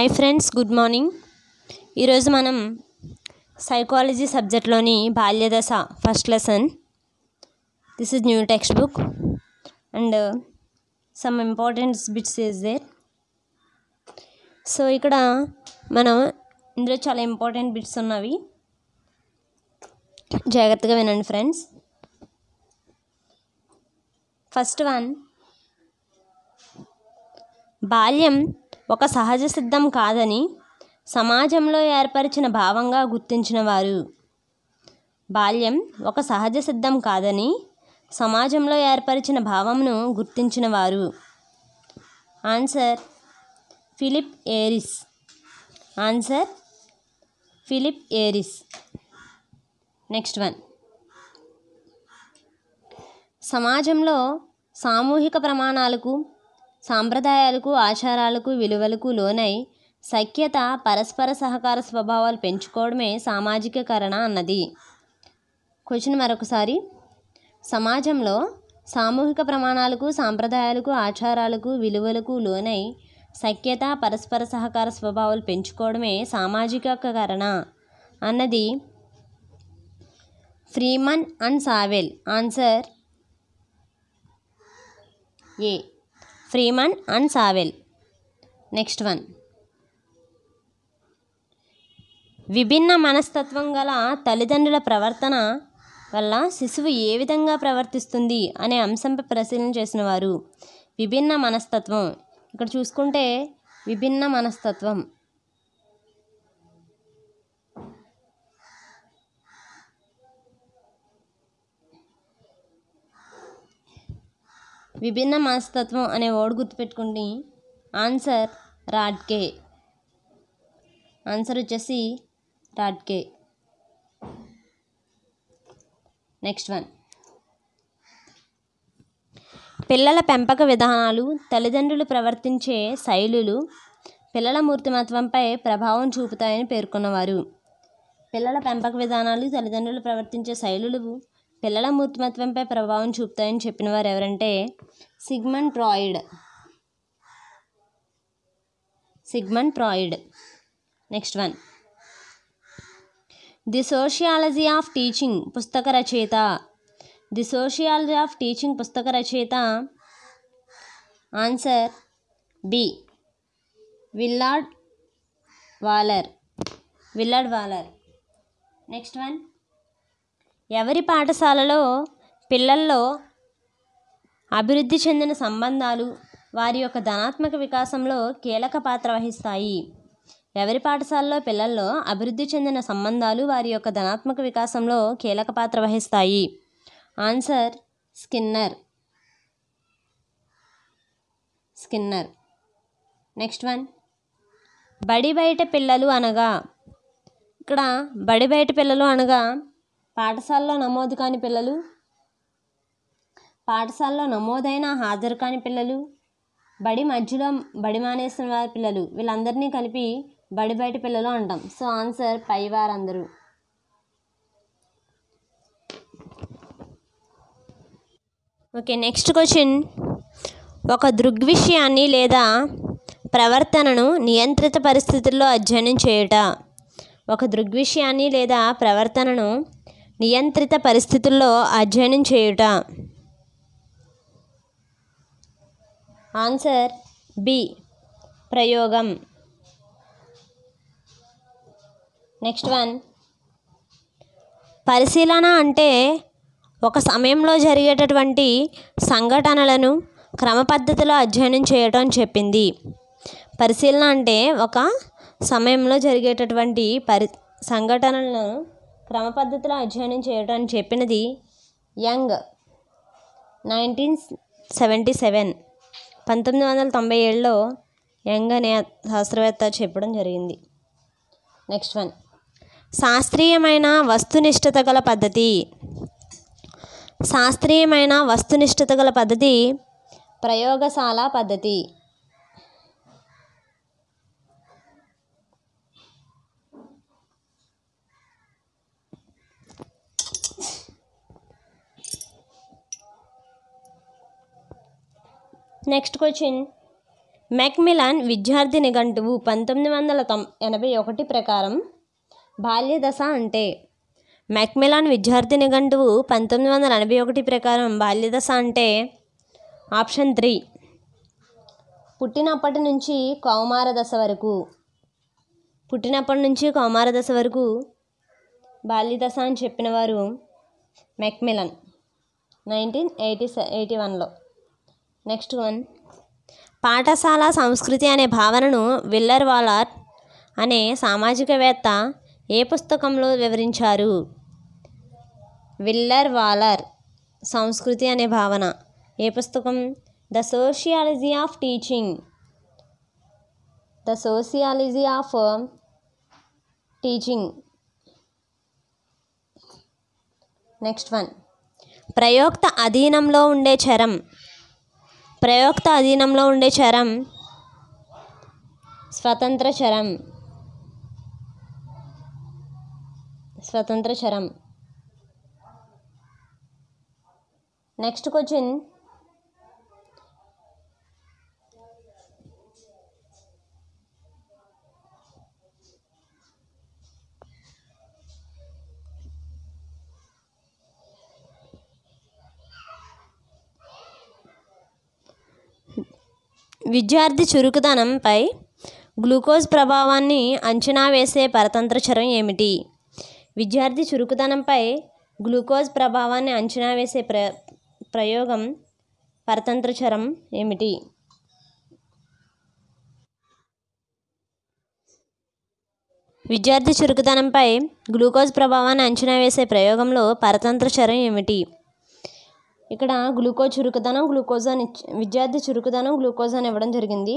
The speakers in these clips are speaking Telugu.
హాయ్ ఫ్రెండ్స్ గుడ్ మార్నింగ్ ఈరోజు మనం సైకాలజీ సబ్జెక్ట్లోని బాల్యదశ first lesson this is new text book and some important bits is there so ఇక్కడ మనం ఇందులో చాలా ఇంపార్టెంట్ బిట్స్ ఉన్నవి జాగ్రత్తగా వినండి ఫ్రెండ్స్ ఫస్ట్ వన్ బాల్యం ఒక సహజ సిద్ధం కాదని సమాజంలో ఏర్పరిచిన భావంగా గుర్తించిన వారు బాల్యం ఒక సహజ సిద్ధం కాదని సమాజంలో ఏర్పరిచిన భావంను గుర్తించిన వారు answer Philip Aries answer Philip Aries next one సమాజంలో సామూహిక ప్రమాణాలకు సాంప్రదాయాలకు ఆచారాలకు విలువలకు లోనై సఖ్యత పరస్పర సహకార స్వభావాలు పెంచుకోవడమే సామాజికీకరణ అన్నది క్వశ్చన్ మరొకసారి సమాజంలో సామూహిక ప్రమాణాలకు సాంప్రదాయాలకు ఆచారాలకు విలువలకు లోనై సఖ్యత పరస్పర సహకార స్వభావాలు పెంచుకోవడమే సామాజికీకరణ అన్నది Freeman and Sowell answer A Freeman and Sowell next one విభిన్న మనస్తత్వం గల తల్లిదండ్రుల ప్రవర్తన వల్ల శిశువు ఏ విధంగా ప్రవర్తిస్తుంది అనే అంశంపై పరిశీలన చేసిన వారు విభిన్న మనస్తత్వం ఇక్కడ చూసుకుంటే విభిన్న మనస్తత్వం విభిన్న మనస్తత్వం అనే వర్డ్ గుర్తుపెట్టుకోండి ఆన్సర్ రాడ్కే ఆన్సర్ వచ్చేసి రాడ్కే నెక్స్ట్ వన్ పిల్లల పెంపక విధానాలు తల్లిదండ్రులు ప్రవర్తించే శైలులు పిల్లల మూర్తిమత్వంపై ప్రభావం చూపుతాయని పేర్కొన్నవారు పిల్లల పెంపక విధానాలు తల్లిదండ్రులు ప్రవర్తించే శైలులు పిల్లల మూర్తిమత్వంపై ప్రభావం చూపుతాయని చెప్పిన వారు ఎవరంటే Sigmund Freud Sigmund Freud next one the sociology of teaching పుస్తక రచయిత ది సోషియాలజీ ఆఫ్ టీచింగ్ పుస్తక రచయిత answer B Willard Waller Willard Waller next one ఎవరి పాఠశాలలో పిల్లల్లో అభివృద్ధి చెందిన సంబంధాలు వారి యొక్క ధనాత్మక వికాసంలో కీలక పాత్ర వహిస్తాయి ఎవరి పాఠశాలలో పిల్లల్లో అభివృద్ధి చెందిన సంబంధాలు వారి యొక్క ధనాత్మక వికాసంలో కీలక పాత్ర వహిస్తాయి answer Skinner Skinner next one బడి బయట పిల్లలు అనగా ఇక్కడ బడి బయట పిల్లలు అనగా పాఠశాలలో నమోదు కాని పిల్లలు పాఠశాలలో నమోదైన హాజరు కాని పిల్లలు బడి మధ్యలో బడి మానేసిన వారి పిల్లలు వీళ్ళందరినీ కలిపి బడి బయట పిల్లలు అంటాం సో ఆన్సర్ పై వారందరూ ఓకే నెక్స్ట్ క్వశ్చన్ ఒక దృగ్విషయాన్ని లేదా ప్రవర్తనను నియంత్రిత పరిస్థితుల్లో అధ్యయనం చేయుట ఒక దృగ్విషయాన్ని లేదా ప్రవర్తనను నియంత్రిత పరిస్థితుల్లో అధ్యయనం చేయుట ఆన్సర్ బి ప్రయోగం నెక్స్ట్ వన్ పరిశీలన అంటే ఒక సమయంలో జరిగేటటువంటి సంఘటనలను క్రమపద్ధతిలో అధ్యయనం చేయటం అని చెప్పింది పరిశీలన అంటే ఒక సమయంలో జరిగేటటువంటి పరి సంఘటనలను క్రమ పద్ధతిలో అధ్యయనం చేయడానికి చెప్పినది యంగ్ నైన్టీన్ సెవెంటీ సెవెన్ పంతొమ్మిది వందల తొంభై ఏడులో యంగ్ అనే శాస్త్రవేత్త చెప్పడం జరిగింది నెక్స్ట్ వన్ శాస్త్రీయమైన వస్తునిష్టత గల పద్ధతి శాస్త్రీయమైన వస్తునిష్టత గల పద్ధతి ప్రయోగశాల పద్ధతి నెక్స్ట్ క్వశ్చన్ మెక్మిలాన్ విద్యార్థి నిఘంటువు పంతొమ్మిది వందల తొం ఎనభై ఒకటి ప్రకారం బాల్యదశ అంటే మెక్మిలాన్ విద్యార్థి నిఘంటువు పంతొమ్మిది వందల ఎనభై ఒకటి ప్రకారం బాల్యదశ అంటే ఆప్షన్ త్రీ పుట్టినప్పటి నుంచి కౌమార దశ వరకు పుట్టినప్పటి నుంచి కౌమార దశ వరకు బాల్యదశ అని చెప్పిన వారు మెక్మిలన్ నైన్టీన్ ఎయిటీ ఎయిటీ వన్లో నెక్స్ట్ వన్ పాఠశాల సంస్కృతి అనే భావనను విల్లర్ వాలార్ అనే సామాజికవేత్త ఏ పుస్తకంలో వివరించారు విల్లర్ వాలర్ సంస్కృతి అనే భావన ఏ పుస్తకం the sociology of teaching the sociology of teaching next one ప్రయోక్త అధీనంలో ఉండే చరం ప్రయోక్త అధీనంలో ఉండే చరం స్వతంత్ర చరం స్వతంత్ర చరం నెక్స్ట్ క్వశ్చన్ విద్యార్థి చురుకుదనంపై గ్లూకోజ్ ప్రభావాన్ని అంచనా వేసే పరతంత్ర చరం ఏమిటి విద్యార్థి చురుకుదనంపై గ్లూకోజ్ ప్రభావాన్ని అంచనా వేసే ప్ర ప్రయోగం పరతంత్ర చరం ఏమిటి విద్యార్థి చురుకుదనంపై గ్లూకోజ్ ప్రభావాన్ని అంచనా వేసే ప్రయోగంలో పరతంత్ర చరం ఏమిటి ఇక్కడ గ్లూకోజ్ చురుకుదనం గ్లూకోజ్ అని విద్యార్థి చురుకుదనం గ్లూకోజ్ అని ఇవ్వడం జరిగింది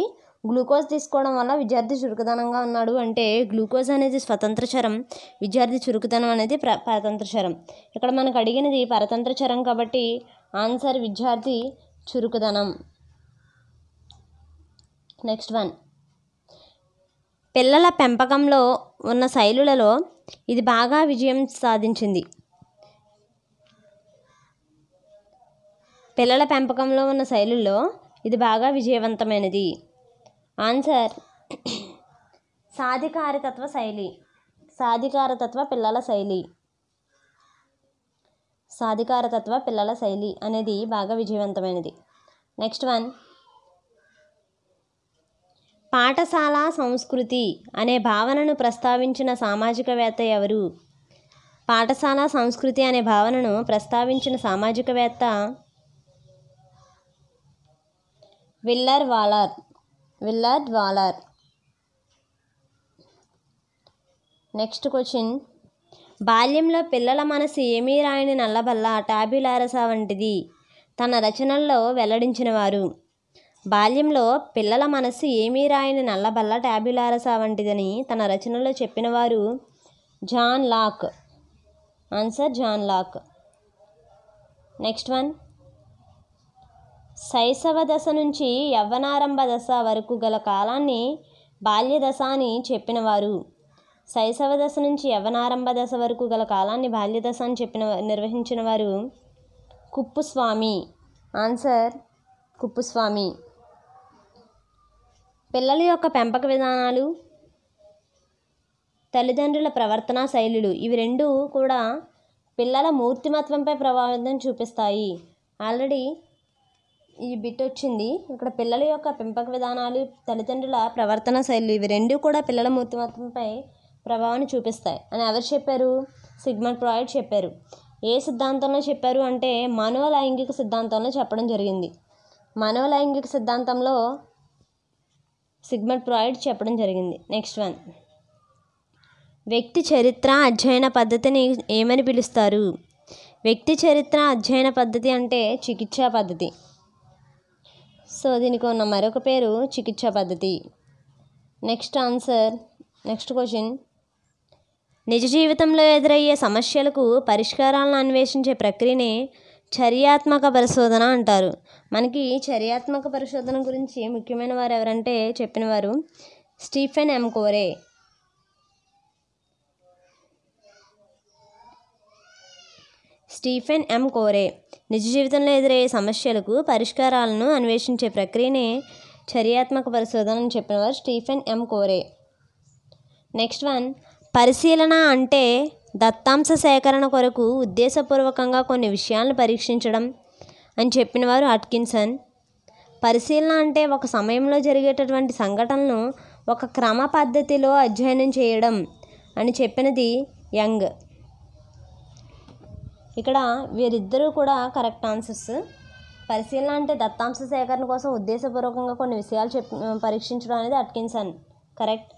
గ్లూకోజ్ తీసుకోవడం వల్ల విద్యార్థి చురుకుదనంగా ఉన్నాడు అంటే గ్లూకోజ్ అనేది స్వతంత్ర చరం విద్యార్థి చురుకుదనం అనేది ప్ర పరతంత్ర చరం ఇక్కడ మనకు అడిగినది పరతంత్ర చరం కాబట్టి ఆన్సర్ విద్యార్థి చురుకుదనం నెక్స్ట్ వన్ పిల్లల పెంపకంలో ఉన్న శైలులలో ఇది బాగా విజయం సాధించింది పిల్లల పెంపకంలో ఉన్న శైలుల్లో ఇది బాగా విజయవంతమైనది ఆన్సర్ సాధికారతత్వ శైలి సాధికారతత్వ పిల్లల శైలి సాధికారతత్వ పిల్లల శైలి అనేది బాగా విజయవంతమైనది నెక్స్ట్ వన్ పాఠశాల సంస్కృతి అనే భావనను ప్రస్తావించిన సామాజికవేత్త ఎవరు పాఠశాల సంస్కృతి అనే భావనను ప్రస్తావించిన సామాజికవేత్త Willard Waller Willard Waller next question బాల్యంలో పిల్లల మనసు ఏమీ రాయని నల్లబల్ల టాబ్యులారస వంటిది తన రచనల్లో వెల్లడించినవారు బాల్యంలో పిల్లల మనసు ఏమీ రాయని నల్లబల్ల టాబ్యులారస వంటిదని తన రచనలో చెప్పినవారు John Locke answer John Locke next one శైశవ దశ నుంచి యవ్వనారంభ దశ వరకు గల కాలాన్ని బాల్యదశ అని చెప్పినవారు శైశవ దశ నుంచి యవ్వనారంభ దశ వరకు గల కాలాన్ని బాల్యదశ అని చెప్పిన నిర్వహించిన వారు కుప్పుస్వామి ఆన్సర్ కుప్పుస్వామి పిల్లల యొక్క పెంపక విధానాలు తల్లిదండ్రుల ప్రవర్తన శైలులు ఇవి రెండు కూడా పిల్లల మూర్తిమత్వంపై ప్రభావితం చూపిస్తాయి ఆల్రెడీ ఈ బిట్ వచ్చింది ఇక్కడ పిల్లల యొక్క పెంపక విధానాలు తల్లిదండ్రుల ప్రవర్తన శైలి ఇవి రెండు కూడా పిల్లల మూర్తిమత్వంపై ప్రభావాన్ని చూపిస్తాయి అని ఎవరు చెప్పారు సిగ్మండ్ ఫ్రాయిడ్ చెప్పారు ఏ సిద్ధాంతంలో చెప్పారు అంటే లైంగిక సిద్ధాంతంలో చెప్పడం జరిగింది లైంగిక సిద్ధాంతంలో సిగ్మండ్ ఫ్రాయిడ్ చెప్పడం జరిగింది నెక్స్ట్ వన్ వ్యక్తి చరిత్ర అధ్యయన పద్ధతిని ఏమని పిలుస్తారు వ్యక్తి చరిత్ర అధ్యయన పద్ధతి అంటే చికిత్సా పద్ధతి సో దీనికి ఉన్న మరొక పేరు చికిత్సా పద్ధతి నెక్స్ట్ ఆన్సర్ నెక్స్ట్ క్వశ్చన్ నిజ జీవితంలో ఎదురయ్యే సమస్యలకు పరిష్కారాలను అన్వేషించే ప్రక్రియనే చర్యాత్మక పరిశోధన అంటారు మనకి చర్యాత్మక పరిశోధన గురించి ముఖ్యమైన వారు ఎవరంటే చెప్పినవారు స్టీఫెన్ ఎం కోరే స్టీఫెన్ ఎం కోరే నిజ జీవితంలో ఎదురయ్యే సమస్యలకు పరిష్కారాలను అన్వేషించే ప్రక్రియనే చర్యాత్మక పరిశోధన అని చెప్పినవారు స్టీఫెన్ ఎం కోరే నెక్స్ట్ వన్ పరిశీలన అంటే దత్తాంశ సేకరణ కొరకు ఉద్దేశపూర్వకంగా కొన్ని విషయాలను పరీక్షించడం అని చెప్పినవారు అట్కిన్సన్ పరిశీలన అంటే ఒక సమయంలో జరిగేటటువంటి సంఘటనలను ఒక క్రమ పద్ధతిలో అధ్యయనం చేయడం అని చెప్పినది యంగ్ ఇక్కడ వీరిద్దరూ కూడా కరెక్ట్ ఆన్సర్స్ పరిశీలన అంటే దత్తాంశ సేకరణ కోసం ఉద్దేశపూర్వకంగా కొన్ని విషయాలు చెప్ పరీక్షించడం అనేది అట్కిన్సన్ కరెక్ట్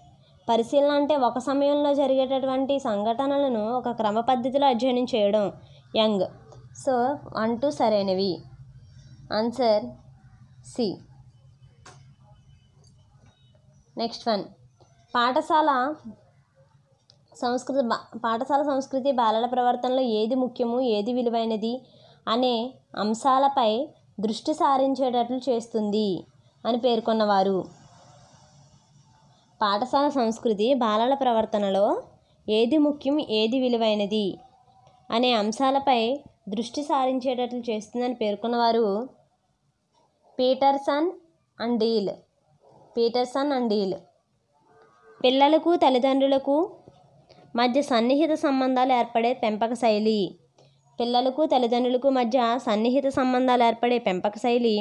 పరిశీలన అంటే ఒక సమయంలో జరిగేటటువంటి సంఘటనలను ఒక క్రమ పద్ధతిలో అధ్యయనం చేయడం యంగ్ సో వన్ టూ సరైనవి ఆన్సర్ సి నెక్స్ట్ వన్ పాఠశాల సంస్కృత పాఠశాల సంస్కృతి బాలల ప్రవర్తనలో ఏది ముఖ్యము ఏది విలువైనది అనే అంశాలపై దృష్టి సారించేటట్లు చేస్తుంది అని పేర్కొన్నవారు పాఠశాల సంస్కృతి బాలల ప్రవర్తనలో ఏది ముఖ్యం ఏది విలువైనది అనే అంశాలపై దృష్టి సారించేటట్లు చేస్తుందని పేర్కొన్నవారు Peterson and Deal Peterson and Deal పిల్లలకు తల్లిదండ్రులకు మధ్య సన్నిహిత సంబంధాలు ఏర్పడే పెంపక శైలి పిల్లలకు తల్లిదండ్రులకు మధ్య సన్నిహిత సంబంధాలు ఏర్పడే పెంపక శైలి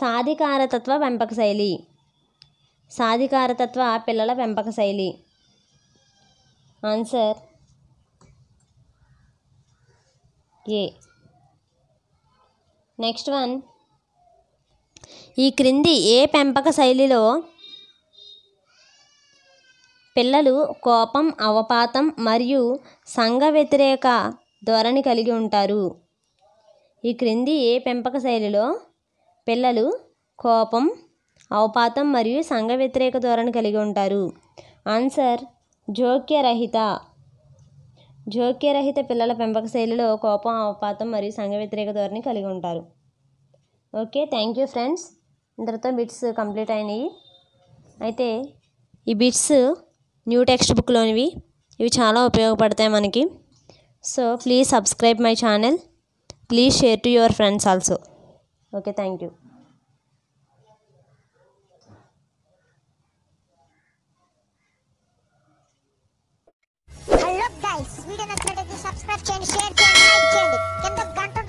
సాధికారతత్వ పెంపక శైలి సాధికారతత్వ పిల్లల పెంపక శైలి ఆన్సర్ ఏ నెక్స్ట్ వన్ ఈ క్రింది ఏ పెంపక శైలిలో పిల్లలు కోపం అవపాతం మరియు సంఘ వ్యతిరేక ధోరణి కలిగి ఉంటారు ఈ క్రింది ఏ పెంపక శైలిలో పిల్లలు కోపం అవపాతం మరియు సంఘ వ్యతిరేక ధోరణి కలిగి ఉంటారు ఆన్సర్ జోక్యరహిత జోక్యరహిత పిల్లల పెంపక శైలిలో కోపం అవపాతం మరియు సంఘ వ్యతిరేక ధోరణి కలిగి ఉంటారు ఓకే థ్యాంక్ యూ ఫ్రెండ్స్ ఇంతటితో బిట్స్ కంప్లీట్ అయినాయి అయితే ఈ బిట్స్ న్యూ టెక్స్ట్ బుక్లోనివి ఇవి చాలా ఉపయోగపడతాయి మనకి so please subscribe my channel please share to your friends also okay thank you subscribe చేయండి షేర్ చేయండి లైక్ చేయండి కింద గంట